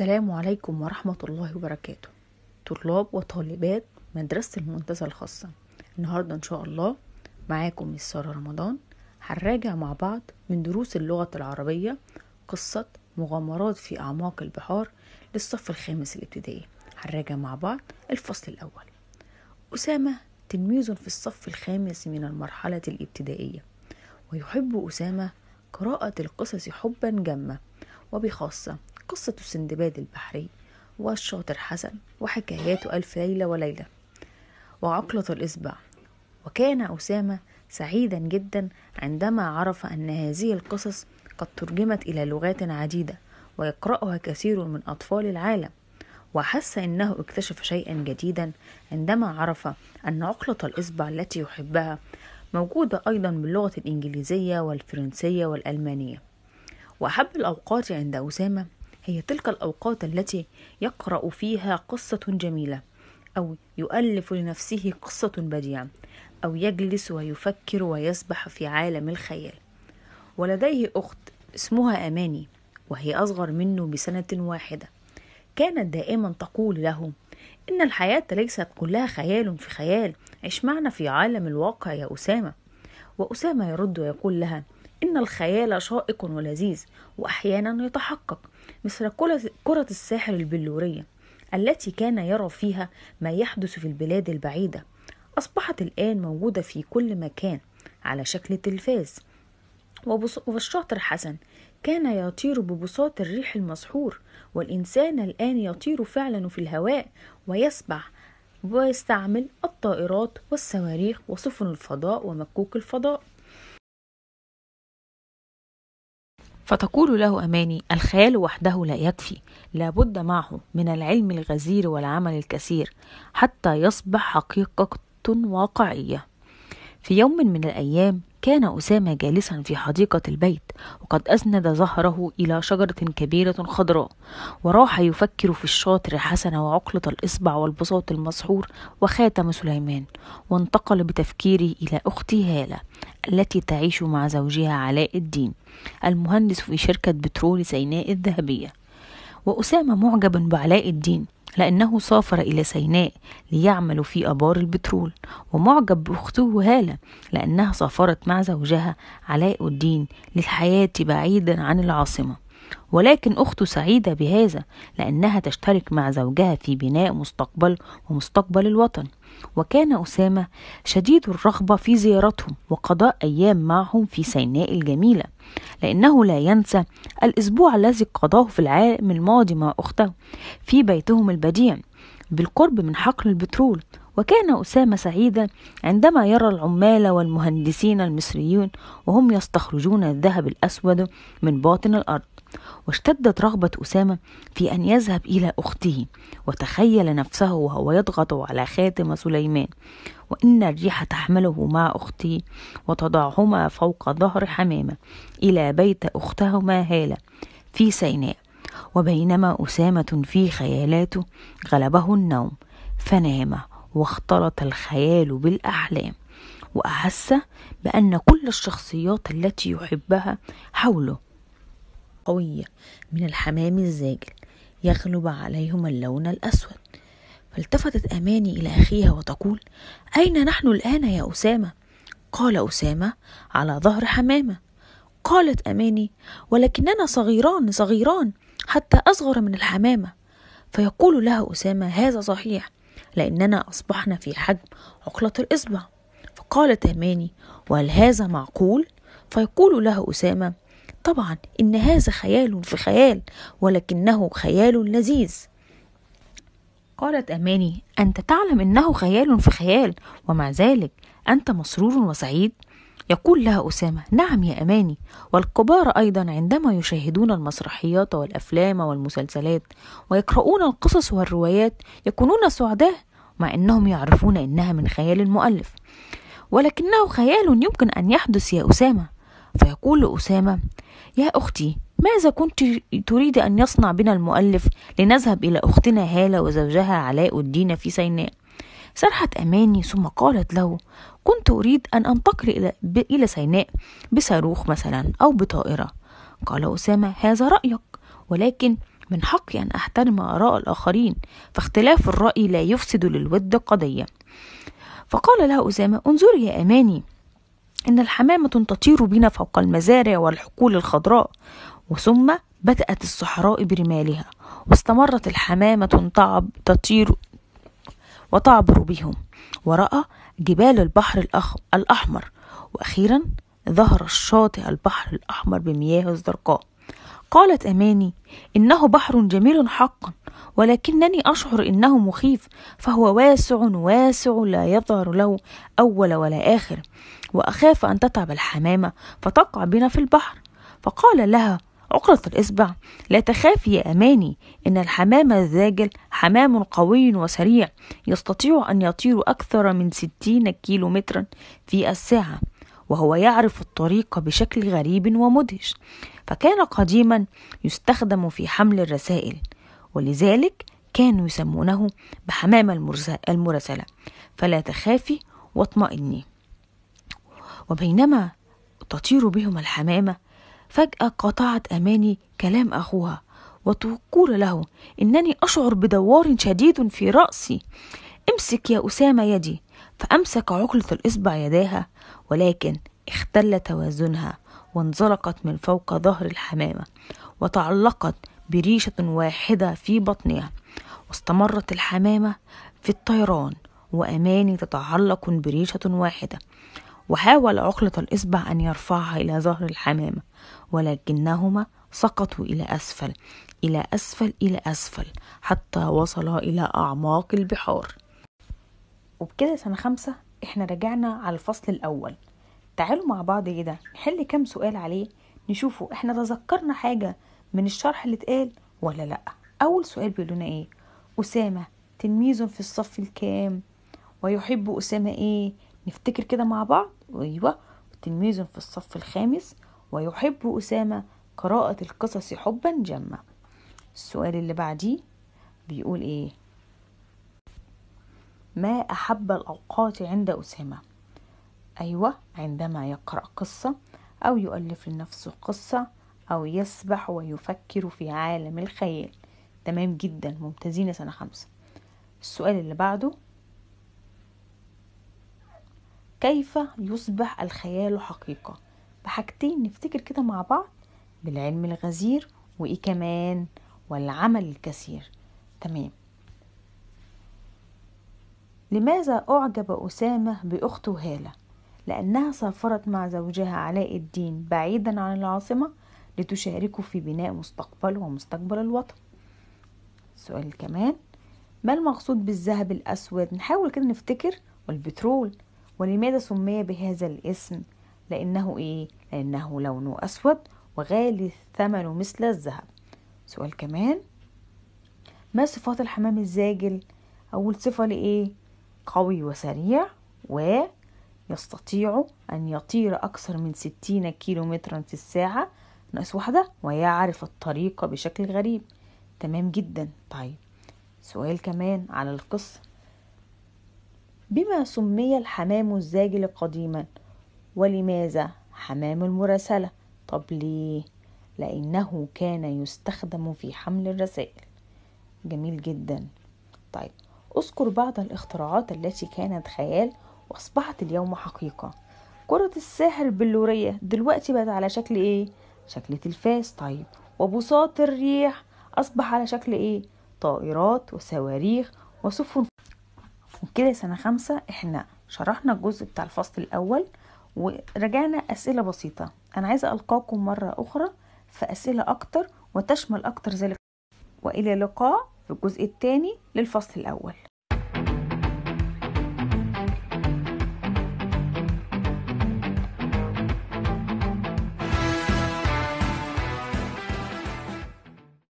السلام عليكم ورحمة الله وبركاته طلاب وطالبات مدرسة المنتزه الخاصة النهاردة إن شاء الله معاكم السارة رمضان هنراجع مع بعض من دروس اللغة العربية قصة مغامرات في أعماق البحار للصف الخامس الابتدائي هنراجع مع بعض الفصل الأول أسامة تلميذ في الصف الخامس من المرحلة الابتدائية ويحب أسامة قراءة القصص حبا جما وبخاصة قصة سندباد البحري والشاطر حسن وحكايات ألف ليلة وليلة وعقلة الإصبع وكان أسامة سعيدا جدا عندما عرف أن هذه القصص قد ترجمت إلى لغات عديدة ويقرأها كثير من أطفال العالم وحس انه اكتشف شيئا جديدا عندما عرف ان عقله الاصبع التي يحبها موجوده ايضا باللغه الانجليزيه والفرنسيه والالمانيه واحب الاوقات عند اسامه هي تلك الأوقات التي يقرأ فيها قصة جميلة أو يؤلف لنفسه قصة بديعة أو يجلس ويفكر ويسبح في عالم الخيال ولديه أخت اسمها أماني وهي أصغر منه بسنة واحدة كانت دائما تقول له إن الحياة ليست كلها خيال في خيال عش معنا في عالم الواقع يا أسامة وأسامة يرد ويقول لها إن الخيال شائق ولذيذ وأحيانا يتحقق مثل كرة الساحر البلورية التي كان يرى فيها ما يحدث في البلاد البعيدة أصبحت الآن موجودة في كل مكان على شكل تلفاز والشاطر حسن كان يطير ببساط الريح المسحور والإنسان الآن يطير فعلا في الهواء ويسبح ويستعمل الطائرات والصواريخ وسفن الفضاء ومكوك الفضاء فتقول له أماني الخيال وحده لا يكفي لابد معه من العلم الغزير والعمل الكثير حتى يصبح حقيقة واقعية في يوم من الأيام كان أسامة جالسا في حديقة البيت وقد أسند ظهره إلى شجرة كبيرة خضراء وراح يفكر في الشاطر حسن وعقلة الإصبع والبساط المسحور وخاتم سليمان وانتقل بتفكيره إلى أختي هالة التي تعيش مع زوجها علاء الدين المهندس في شركة بترول سيناء الذهبية وأسامة معجب بعلاء الدين لأنه سافر إلى سيناء ليعمل في أبار البترول ومعجب بأخته هالة لأنها سافرت مع زوجها علاء الدين للحياة بعيدا عن العاصمة ولكن أخته سعيدة بهذا لأنها تشترك مع زوجها في بناء مستقبل ومستقبل الوطن وكان أسامة شديد الرغبة في زيارتهم وقضاء أيام معهم في سيناء الجميلة لأنه لا ينسى الأسبوع الذي قضاه في العام الماضي مع أخته في بيتهم البديع بالقرب من حقل البترول وكان أسامة سعيدا عندما يرى العمال والمهندسين المصريون وهم يستخرجون الذهب الأسود من باطن الأرض واشتدت رغبة أسامة في أن يذهب إلى أخته وتخيل نفسه وهو يضغط على خاتم سليمان وإن الريح تحمله مع أخته وتضعهما فوق ظهر حمامة إلى بيت أختهما هالة في سيناء وبينما أسامة في خيالاته غلبه النوم فنام واختلط الخيال بالأحلام وأحس بأن كل الشخصيات التي يحبها حوله قوية من الحمام الزاجل يغلب عليهم اللون الأسود فالتفتت أماني إلى أخيها وتقول أين نحن الآن يا أسامة؟ قال أسامة على ظهر حمامة قالت أماني ولكننا صغيران صغيران حتى أصغر من الحمامة فيقول لها أسامة هذا صحيح لأننا أصبحنا في حجم عقلة الإصبع فقال تهماني وهل هذا معقول؟ فيقول له أسامة طبعا إن هذا خيال في خيال ولكنه خيال لذيذ قالت أماني أنت تعلم أنه خيال في خيال ومع ذلك أنت مسرور وسعيد يقول لها أسامة: نعم يا أماني، والكبار أيضا عندما يشاهدون المسرحيات والأفلام والمسلسلات ويقرؤون القصص والروايات يكونون سعداء مع أنهم يعرفون أنها من خيال المؤلف، ولكنه خيال يمكن أن يحدث يا أسامة، فيقول أسامة يا أختي، ماذا كنت تريد أن يصنع بنا المؤلف لنذهب إلى أختنا هالة وزوجها علاء الدين في سيناء؟ سرحت أماني ثم قالت له كنت أريد أن أنتقل إلى, سيناء بصاروخ مثلا أو بطائرة قال أسامة هذا رأيك ولكن من حقي أن أحترم آراء الآخرين فاختلاف الرأي لا يفسد للود قضية فقال لها أسامة انظري يا أماني إن الحمامة تطير بنا فوق المزارع والحقول الخضراء وثم بدأت الصحراء برمالها واستمرت الحمامة تطير وتعبر بهم ورأى جبال البحر الأحمر وأخيرا ظهر الشاطئ البحر الأحمر بمياه الزرقاء قالت أماني إنه بحر جميل حقا ولكنني أشعر إنه مخيف فهو واسع واسع لا يظهر له أول ولا آخر وأخاف أن تتعب الحمامة فتقع بنا في البحر فقال لها عقلة الإصبع لا تخاف يا أماني إن الحمام الذاجل حمام قوي وسريع يستطيع أن يطير أكثر من ستين كيلو مترا في الساعة وهو يعرف الطريق بشكل غريب ومدهش فكان قديما يستخدم في حمل الرسائل ولذلك كانوا يسمونه بحمام المرسلة فلا تخافي واطمئني وبينما تطير بهم الحمامة فجأة قطعت أماني كلام أخوها وتقول له إنني أشعر بدوار شديد في رأسي امسك يا أسامة يدي فأمسك عقلة الإصبع يداها ولكن اختل توازنها وانزلقت من فوق ظهر الحمامة وتعلقت بريشة واحدة في بطنها واستمرت الحمامة في الطيران وأماني تتعلق بريشة واحدة وحاول عقلة الإصبع أن يرفعها إلى ظهر الحمامة ولكنهما سقطوا إلى أسفل إلى أسفل إلى أسفل حتى وصلا إلى أعماق البحار وبكده سنة خمسة إحنا رجعنا على الفصل الأول تعالوا مع بعض كده نحل كام سؤال عليه نشوفوا إحنا تذكرنا حاجة من الشرح اللي اتقال ولا لأ أول سؤال بيقولنا إيه أسامة تلميذ في الصف الكام ويحب أسامة إيه نفتكر كده مع بعض أيوة تلميذ في الصف الخامس ويحب أسامة قراءة القصص حبا جما السؤال اللي بعديه بيقول إيه ما أحب الأوقات عند أسامة أيوة عندما يقرأ قصة أو يؤلف لنفسه قصة أو يسبح ويفكر في عالم الخيال تمام جدا ممتازين سنة خمسة السؤال اللي بعده كيف يصبح الخيال حقيقة بحاجتين نفتكر كده مع بعض بالعلم الغزير وإيه كمان والعمل الكثير تمام لماذا أعجب أسامة بأخته هالة؟ لأنها سافرت مع زوجها علاء الدين بعيدا عن العاصمة لتشاركه في بناء مستقبل ومستقبل الوطن سؤال كمان ما المقصود بالذهب الأسود؟ نحاول كده نفتكر والبترول ولماذا سمي بهذا الاسم لأنه إيه؟ لأنه لونه أسود وغالي الثمن مثل الذهب سؤال كمان ما صفات الحمام الزاجل أول صفة لإيه قوي وسريع و يستطيع أن يطير أكثر من ستين كيلو مترا في الساعة ناقص واحدة ويعرف الطريقة بشكل غريب تمام جدا طيب سؤال كمان على القصة بما سمي الحمام الزاجل قديما ولماذا حمام المراسلة طب ليه لأنه كان يستخدم في حمل الرسائل جميل جدا طيب أذكر بعض الاختراعات التي كانت خيال وأصبحت اليوم حقيقة كرة الساحر البلورية دلوقتي بقت على شكل إيه؟ شكل تلفاز طيب وبساط الريح أصبح على شكل إيه؟ طائرات وصواريخ وسفن وبكده سنة خمسة احنا شرحنا الجزء بتاع الفصل الأول ورجعنا أسئلة بسيطة أنا عايزة ألقاكم مرة أخرى في أسئلة أكتر وتشمل أكتر ذلك وإلى لقاء في الجزء الثاني للفصل الأول